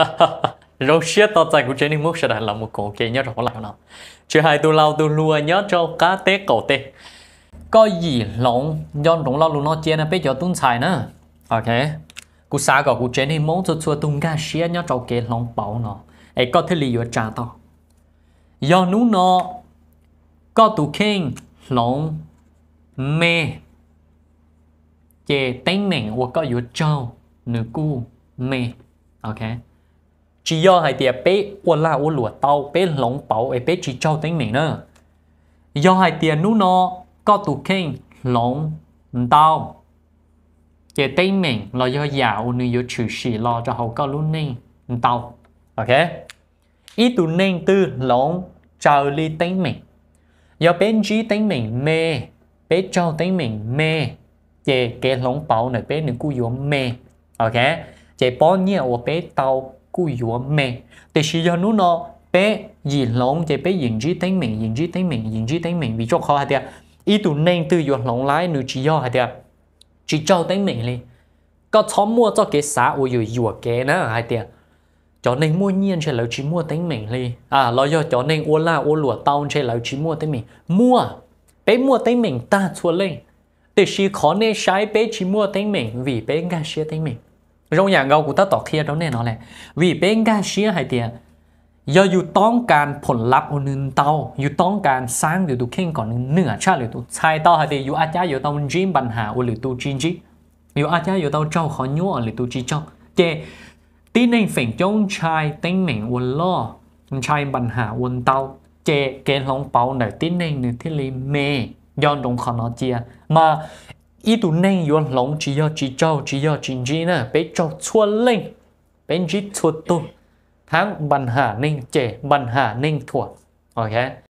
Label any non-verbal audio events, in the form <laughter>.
<laughs> rồi xia tao chạy của trên đi mốt sẽ là một cổ kia nhớ rõ lại nào chứ hai tôi lao tôi lùa nhớ cho cá té cổ tế có gì lộn do lộn lao luôn nó chia nè bây giờ tôi xài nữa ok cú xa gọi cú trên đi mốt cho xua tung cá xia nhớ cho kia lộn bảo nó ấy có thể lý do trả tao do nú nó có tụ khen lộn mê chế tánh nè hoặc có yếu trâu nửa cu mê ok chỉ do hai tiệp bé uốn la uốn lùa tàu bé lóng bảo ấy bé chỉ cho tính mình nữa do hai tiệp nú nó có tụ kinh lóng tàu cái tính mình là do dạo nữ do chữ sĩ lo cho hậu có lúc ninh tàu ok ý tụ ninh tư lóng trào ly tính mình do bé chỉ tính mình mê bé cho tính mình mê chỉ cái lóng bảo này bé nữ cứ yếu mê ok cái bao nhiêu của bé tàu cú yếu mẹ thế sử giờ nó nó bé gì lòng chỉ bé yên trí tính mình yên trí tính mình yên trí tính mình vì cho khó hạt địa ý tụ nên từ yếu lòng lại nữ chỉ yếu hạt địa chỉ cho tính mình đi có cho mua cho cái xã ôi yếu yếu cái nữa hạt địa cho nên mua nhiên cho là chỉ mua tính mình đi à lo do cho nên ô la ô lụa tao cho là chỉ mua tính mình mua bé mua tính mình ta chua lên thế chỉ khó nên sai bé chỉ mua tính mình vì bé ngã xe tính mình รงอย่างเรากูต้องต่อเคลียร์รรแน่นอนแหละวีเป็นการเชียร์ให้เตียยอยู่ต้องการผลลัพธ์อนึงเตาอยู่ต้องการสร้างหรือดวเข่งก่อนเหนือชาหรือตัวชายเตาให้เตียอยู่อาจจะอยู่ตองจิ้มปัญหาหรือตัวจริงจีอยู่อาจจะอยู่ตองเจ้าขอยั่วหรือตัวจีจ้อเจตีในฝั่งจงชายเต็งเหม่งวนล่อชายปัญหาวนเตาเจเกณฑ์ลงเปาหน่อยตีในหนึ่งที่ลีเมย้อนตรงขอนอเจียมา ý tụ nên lòng chỉ do chỉ cho chỉ do chỉ chỉ nè bé cho chua lên bé chỉ chua tu tháng bàn hà ninh trẻ bàn hà ninh thuộc ok